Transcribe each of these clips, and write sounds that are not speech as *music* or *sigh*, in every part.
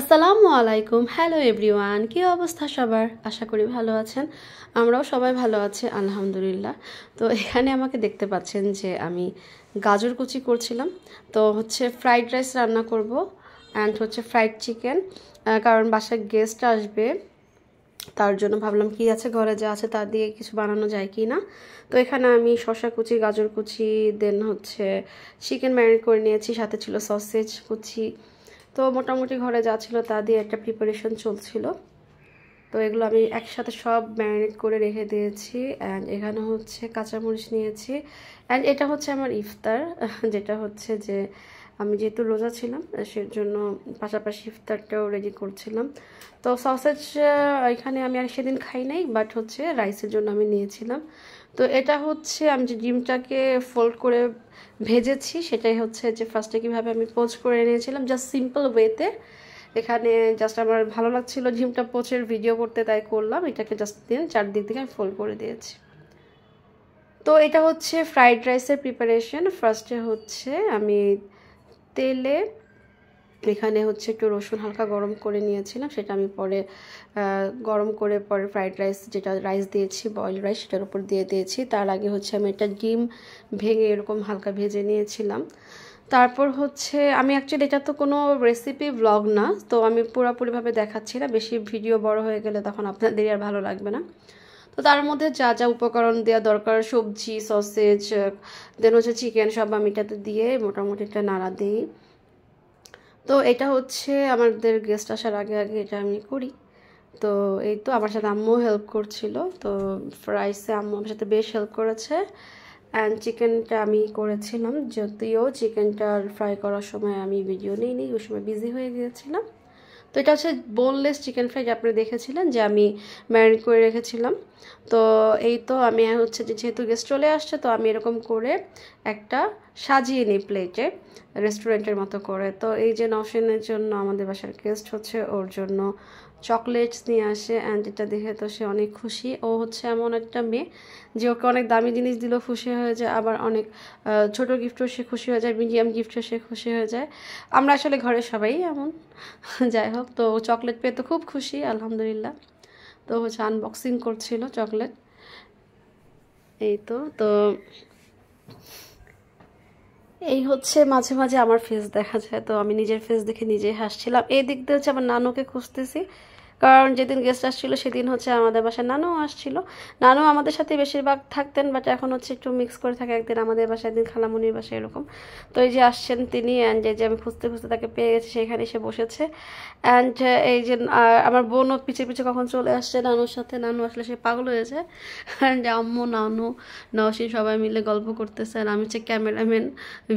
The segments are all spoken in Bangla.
আসসালামু আলাইকুম হ্যালো এভরিওয়ান কি অবস্থা সবার আশা করি ভালো আছেন আমরাও সবাই ভালো আছে আলহামদুলিল্লাহ তো এখানে আমাকে দেখতে পাচ্ছেন যে আমি গাজর কুচি করছিলাম তো হচ্ছে ফ্রাইড রাইস রান্না করব অ্যান্ড হচ্ছে ফ্রাইড চিকেন কারণ বাসায় গেস্ট আসবে তার জন্য ভাবলাম কি আছে ঘরে যা আছে তা দিয়ে কিছু বানানো যায় কি না তো এখানে আমি শশা কুচি গাজর কুচি দেন হচ্ছে চিকেন ম্যারিনেট করে নিয়েছি সাথে ছিল সসেজ কুচি তো মোটামুটি ঘরে যা ছিল তা দিয়ে একটা প্রিপারেশন চলছিল তো এগুলো আমি একসাথে সব ম্যারিনেট করে রেখে দিয়েছি অ্যান্ড এখানে হচ্ছে কাঁচামরিচ নিয়েছি অ্যান্ড এটা হচ্ছে আমার ইফতার যেটা হচ্ছে যে আমি যেহেতু রোজা ছিলাম সেজন্য পাশাপাশি ইফতারটাও রেডি করছিলাম তো সসেজ এখানে আমি আর সেদিন খাই নাই বাট হচ্ছে রাইসের জন্য আমি নিয়েছিলাম তো এটা হচ্ছে আমি যে ডিমটাকে ফোল্ড করে ভেজেছি সেটাই হচ্ছে যে ফার্স্টে কীভাবে আমি পোচ করে নিয়েছিলাম জাস্ট সিম্পল ওয়েতে এখানে জাস্ট আমার ভালো লাগছিলো ডিমটা পোচের ভিডিও করতে তাই করলাম এটাকে জাস্ট দিন চারদিক থেকে আমি ফোল্ড করে দিয়েছি তো এটা হচ্ছে ফ্রাইড রাইসের প্রিপারেশন ফার্স্টে হচ্ছে আমি তেলে এখানে হচ্ছে একটু রসুন হালকা গরম করে নিয়েছিলাম সেটা আমি পরে গরম করে পরে ফ্রাইড রাইস যেটা রাইস দিয়েছি বয়েল রাইস সেটার উপর দিয়ে দিয়েছি তার আগে হচ্ছে আমি একটা ডিম ভেঙে এরকম হালকা ভেজে নিয়েছিলাম তারপর হচ্ছে আমি অ্যাকচুয়ালি এটা তো কোনো রেসিপি ব্লগ না তো আমি পুরোপুরিভাবে দেখাচ্ছি না বেশি ভিডিও বড় হয়ে গেলে তখন আপনাদেরই আর ভালো লাগবে না তো তার মধ্যে যা যা উপকরণ দেওয়া দরকার সবজি সসেজ দেন হচ্ছে চিকেন সব আমি এটাতে দিয়ে মোটামুটি একটা নাড়া দিই তো এটা হচ্ছে আমাদের গেস্ট আসার আগে আগে এটা আমি করি তো এই তো আমার সাথে আম্মু হেল্প করছিল তো রাইসে আম্মু আমার সাথে বেশ হেল্প করেছে অ্যান্ড চিকেনটা আমি করেছিলাম যদিও চিকেনটা ফ্রাই করার সময় আমি ভিডিও নিইনি ওই সময় বিজি হয়ে গিয়েছিলাম তো এটা হচ্ছে বোনলেস চিকেন ফ্রাই আপনি দেখেছিলেন যে আমি ম্যারিনেট করে রেখেছিলাম তো এই তো আমি হচ্ছে যে যেহেতু গেস্ট চলে আসছে তো আমি এরকম করে একটা সাজিয়ে নিই প্লেটে রেস্টুরেন্টের মতো করে তো এই যে নফসিনের জন্য আমাদের বাসার গেস্ট হচ্ছে ওর জন্য চকলেটস নিয়ে আসে অ্যান্ড এটা দেখে তো সে অনেক খুশি ও হচ্ছে এমন একটা মেয়ে যে ওকে অনেক দামি জিনিস দিলেও খুশি হয়ে যায় আবার অনেক ছোট গিফটও সে খুশি হয়ে যায় মিডিয়াম গিফটও সে খুশি হয়ে যায় আমরা আসলে ঘরে সবাই এমন *laughs* যাই হোক তো চকলেট পেয়ে তো খুব খুশি আলহামদুলিল্লাহ তো হচ্ছে আনবক্সিং করছিল চকলেট এই তো তো এই হচ্ছে মাঝে মাঝে আমার ফেস দেখা যায় তো আমি নিজের ফেস দেখে নিজেই হাসছিলাম এই দিক দিয়ে হচ্ছে আমার নানুকে খুঁজতেছি কারণ যেদিন গেস্ট আসছিল সেদিন হচ্ছে আমাদের বাসায় নানু আসছিল নানু আমাদের সাথে বেশিরভাগ থাকতেন বাট এখন হচ্ছে একটু মিক্স করে থাকে একদিন আমাদের বাসায় একদিন খালামুনির বাসায় এরকম তো এই যে আসছেন তিনি অ্যান্ড এই যে আমি খুঁজতে খুঁজতে তাকে পেয়ে গেছি সেখানে এসে বসেছে অ্যান্ড এই যে আমার বোনও পিছিয়ে পিছিয়ে কখন চলে আসছে নানুর সাথে নানু আসলে সে পাগল হয়েছে অ্যান্ড আম্মু নানু নওশিন সবাই মিলে গল্প করতেছে আর আমি হচ্ছে ক্যামেরাম্যান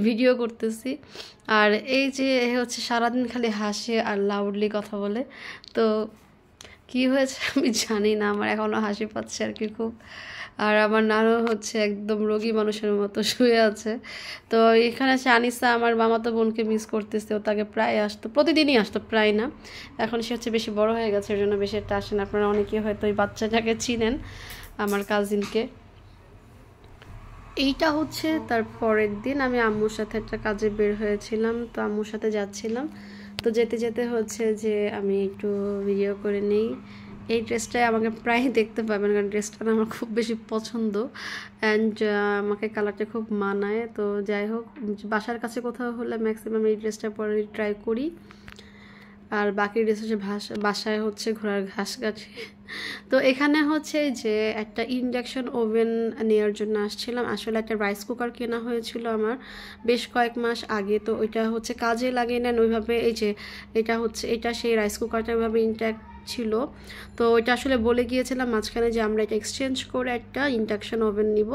ভিডিও করতেছি আর এই যে হচ্ছে সারাদিন খালি হাসি আর লাউডলি কথা বলে তো কি হয়েছে আমি জানি না আমার এখনও হাসি পাচ্ছে আর কি খুব আর আমার নানু হচ্ছে একদম রোগী মানুষের মতো শুয়ে আছে তো এখানে সে আনিসা আমার মামাতো বোনকে মিস করতেছে ও তাকে প্রায় আসতো প্রতিদিনই আসতো প্রায় না এখন সে হচ্ছে বেশি বড় হয়ে গেছে ওই জন্য বেশি একটা আসেন আপনারা অনেকে হয়তো ওই বাচ্চাটাকে চিনেন আমার কাজিনকে এইটা হচ্ছে তার পরের দিন আমি আম্মুর সাথে একটা কাজে বের হয়েছিলাম তো আম্মুর সাথে যাচ্ছিলাম তো যেতে যেতে হচ্ছে যে আমি একটু ভিডিও করে নেই এই ড্রেসটাই আমাকে প্রায় দেখতে পাবেন কারণ ড্রেসটা আমার খুব বেশি পছন্দ অ্যান্ড আমাকে কালারটা খুব মানায় তো যাই হোক বাসার কাছে কোথাও হলে ম্যাক্সিমাম এই ড্রেসটা পরে ট্রাই করি আর বাকি ড্রেস হচ্ছে বাসায় হচ্ছে ঘোড়ার ঘাস গাছে তো এখানে হচ্ছে যে একটা ইন্ডাকশন ওভেন নেওয়ার জন্য আসছিলাম আসলে একটা রাইস কুকার কেনা হয়েছিল আমার বেশ কয়েক মাস আগে তো ওইটা হচ্ছে কাজে লাগিয়ে নেন ওইভাবে এই যে এটা হচ্ছে এটা সেই রাইস কুকারটা ওইভাবে ইন্ট্যাক্ট ছিল তো এটা আসলে বলে গিয়েছিলাম মাঝখানে যে আমরা এটা এক্সচেঞ্জ করে একটা ইন্ডাকশান ওভেন নিব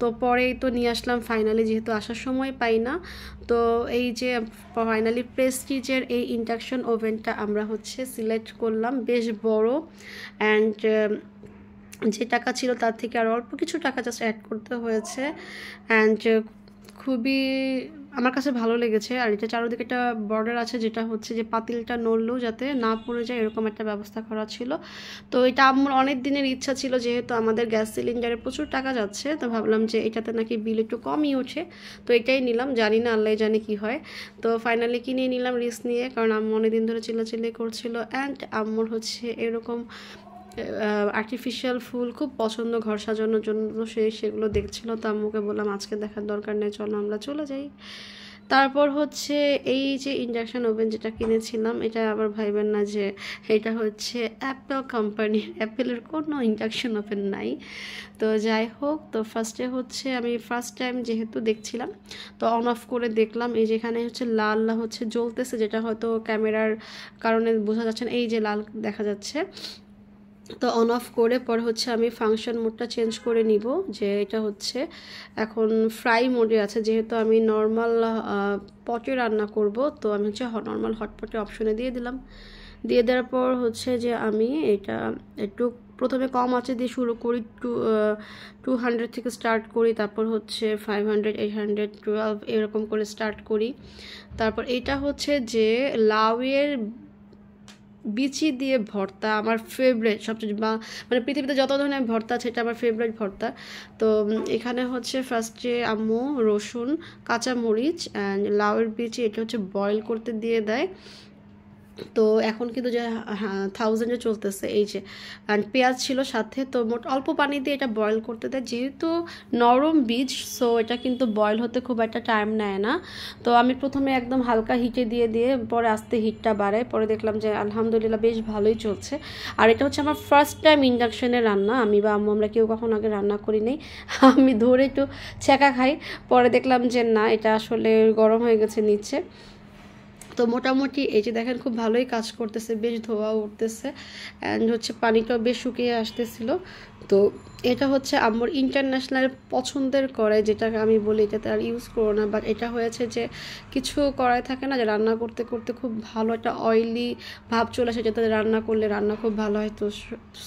তো পরেই তো নিয়ে আসলাম ফাইনালি যেহেতু আসার সময় পাই না তো এই যে ফাইনালি প্রেস্টিজের এই ইন্ডাকশান ওভেনটা আমরা হচ্ছে সিলেক্ট করলাম বেশ বড় অ্যান্ড যে টাকা ছিল তার থেকে আর অল্প কিছু টাকা জাস্ট অ্যাড করতে হয়েছে অ্যান্ড খুবই আমার কাছে ভালো লেগেছে আর এটা চারোদিকে একটা বর্ডার আছে যেটা হচ্ছে যে পাতিলটা নড়লেও যাতে না পড়ে যায় এরকম একটা ব্যবস্থা করা ছিল তো এটা আমার অনেক দিনের ইচ্ছা ছিল যেহেতু আমাদের গ্যাস সিলিন্ডারে প্রচুর টাকা যাচ্ছে তো ভাবলাম যে এটাতে নাকি বিল একটু কমই ওঠে তো এটাই নিলাম জানি না আল্লাহ জানি কি হয় তো ফাইনালি কিনে নিলাম রিস্ক নিয়ে কারণ আম্মু অনেকদিন ধরে চিল্লাচিল্লি করছিল অ্যান্ড আম্মুর হচ্ছে এরকম আর্টিফিশিয়াল ফুল খুব পছন্দ ঘর সাজানোর জন্য সে সেগুলো দেখছিল তো আম্মুকে বললাম আজকে দেখার দরকার নেই চলো আমরা চলে যাই তারপর হচ্ছে এই যে ইন্ডাকশান ওভেন যেটা কিনেছিলাম এটা আবার ভাইবেন না যে এটা হচ্ছে অ্যাপেল কোম্পানি অ্যাপেলের কোনো ইন্ডাকশান ওভেন নাই তো যাই হোক তো ফার্স্টে হচ্ছে আমি ফার্স্ট টাইম যেহেতু দেখছিলাম তো অন অফ করে দেখলাম এই যেখানে হচ্ছে লাল হচ্ছে জ্বলতেছে যেটা হয়তো ক্যামেরার কারণে বোঝা যাচ্ছে না এই যে লাল দেখা যাচ্ছে তো অন অফ করে পর হচ্ছে আমি ফাংশন মোডটা চেঞ্জ করে নিব যে এটা হচ্ছে এখন ফ্রাই মোডে আছে যেহেতু আমি নর্মাল পটে রান্না করব তো আমি হচ্ছে নর্মাল হটপটে অপশনে দিয়ে দিলাম দিয়ে দেওয়ার পর হচ্ছে যে আমি এটা একটু প্রথমে কম আছে দিয়ে শুরু করি টু টু হান্ড্রেড থেকে স্টার্ট করি তারপর হচ্ছে five hundred eight hundred twelve এরকম করে স্টার্ট করি তারপর এটা হচ্ছে যে লাউয়ের বিচি দিয়ে ভর্তা আমার ফেভারেট সবচেয়ে বা মানে পৃথিবীতে যত ধরনের ভর্তা আছে এটা আমার ফেভারেট ভর্তা তো এখানে হচ্ছে ফার্স্টে আম্মু রসুন কাঁচা মরিচ অ্যান্ড লাউয়ের বিচি এটা হচ্ছে বয়েল করতে দিয়ে দেয় তো এখন কিন্তু যে থাউজেন্ডে চলতেছে এই যে পেঁয়াজ ছিল সাথে তো মোট অল্প পানি দিয়ে এটা বয়ল করতে দেয় যেহেতু নরম বীজ সো এটা কিন্তু বয়ল হতে খুব একটা টাইম নেয় না তো আমি প্রথমে একদম হালকা হিটে দিয়ে দিয়ে পরে আস্তে হিটটা বাড়ায় পরে দেখলাম যে আলহামদুলিল্লাহ বেশ ভালোই চলছে আর এটা হচ্ছে আমার ফার্স্ট টাইম ইন্ডাকশনে রান্না আমি বা আম্মু আমরা কেউ কখন আগে রান্না করি নেই *laughs* আমি ধরে একটু ছেঁকা খাই পরে দেখলাম যে না এটা আসলে গরম হয়ে গেছে নিচে তো মোটামুটি এই যে দেখেন খুব ভালোই কাজ করতেছে বেশ ধোয়া উঠতেছে অ্যান্ড হচ্ছে পানিটাও বেশ শুকিয়ে আসতেছিল তো এটা হচ্ছে আম্মুর ইন্টারন্যাশনাল পছন্দের করে যেটাকে আমি বলি এটা তার ইউজ করো না বাট এটা হয়েছে যে কিছু করাই থাকে না যে রান্না করতে করতে খুব ভালো একটা অয়েলি ভাব চলে আসে যাতে রান্না করলে রান্না খুব ভালো হয় তো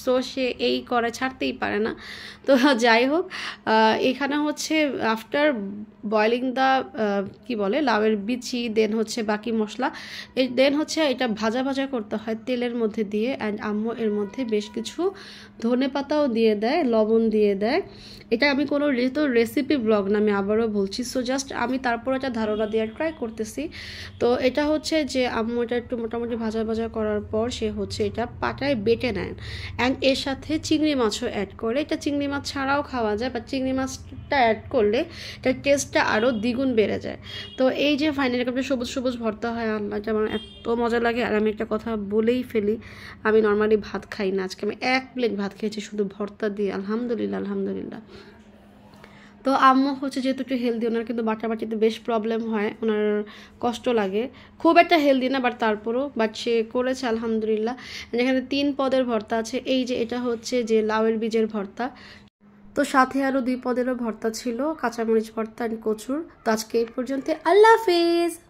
সো সে এই করে ছাড়তেই পারে না তো যাই হোক এখানে হচ্ছে আফটার বয়লিং দ্য কি বলে লাউয়ের বিচি দেন হচ্ছে বাকি মশলা দেন হচ্ছে এটা ভাজা ভাজা করতে হয় তেলের মধ্যে দিয়ে অ্যান্ড আম্মু এর মধ্যে বেশ কিছু ধনে পাতাও দিয়ে দিয়ে দেয় লবণ দিয়ে দেয় এটা আমি কোনো তো রেসিপি ব্লগ না আমি আবারও বলছি সো জাস্ট আমি তারপর একটা ধারণা দেওয়ার ট্রাই করতেছি তো এটা হচ্ছে যে আম্মু এটা একটু মোটামুটি ভাজা ভাজা করার পর সে হচ্ছে এটা পাটায় বেটে নেন অ্যান্ড এর সাথে চিংড়ি মাছও অ্যাড করে এটা চিংড়ি মাছ ছাড়াও খাওয়া যায় বা চিংড়ি মাছটা অ্যাড করলে এটার টেস্টটা আরও দ্বিগুণ বেড়ে যায় তো এই যে ফাইনালি একটা সবুজ সবুজ ভর্তা হয় আল্লাহ যেমন এত মজা লাগে আর আমি একটা কথা বলেই ফেলি আমি নর্মালি ভাত খাই না আজকে আমি এক প্লেট ভাত খেয়েছি শুধু ভর্তা দিয়ে আলহামদুলিল্লাহ আলহামদুলিল্লাহ তো আম্মু হচ্ছে যেহেতু একটু হেলদি ওনার কিন্তু বাটিতে বেশ প্রবলেম হয় ওনার কষ্ট লাগে খুব একটা হেলদি না বাট তারপরও বাট সে করেছে আলহামদুলিল্লাহ যেখানে তিন পদের ভর্তা আছে এই যে এটা হচ্ছে যে লাউয়ের বীজের ভর্তা তো সাথে আরও দুই পদেরও ভর্তা ছিল কাঁচামরিচ ভর্তা অ্যান্ড কচুর তো আজকে এই পর্যন্ত আল্লাহ হাফিজ